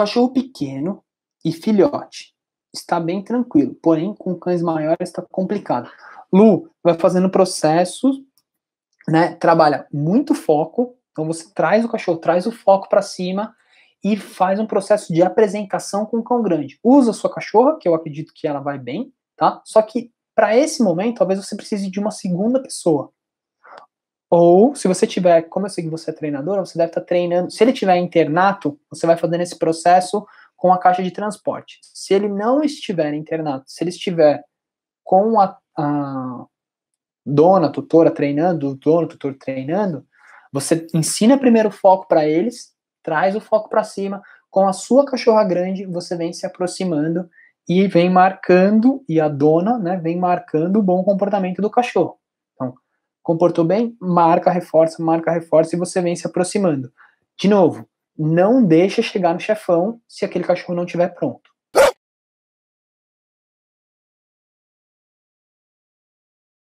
Cachorro pequeno e filhote está bem tranquilo, porém com cães maiores está complicado. Lu vai fazendo processos, né? Trabalha muito foco, então você traz o cachorro, traz o foco para cima e faz um processo de apresentação com o cão grande. Usa a sua cachorra, que eu acredito que ela vai bem, tá? Só que para esse momento, talvez você precise de uma segunda pessoa. Ou, se você tiver, como eu sei que você é treinadora, você deve estar tá treinando. Se ele tiver internato, você vai fazendo esse processo com a caixa de transporte. Se ele não estiver internato, se ele estiver com a, a dona, tutora treinando, o dono, tutor treinando, você ensina primeiro o foco para eles, traz o foco para cima, com a sua cachorra grande, você vem se aproximando e vem marcando, e a dona né, vem marcando o bom comportamento do cachorro. Então, comportou bem, marca, reforça, marca, reforça e você vem se aproximando. De novo, não deixa chegar no chefão se aquele cachorro não estiver pronto.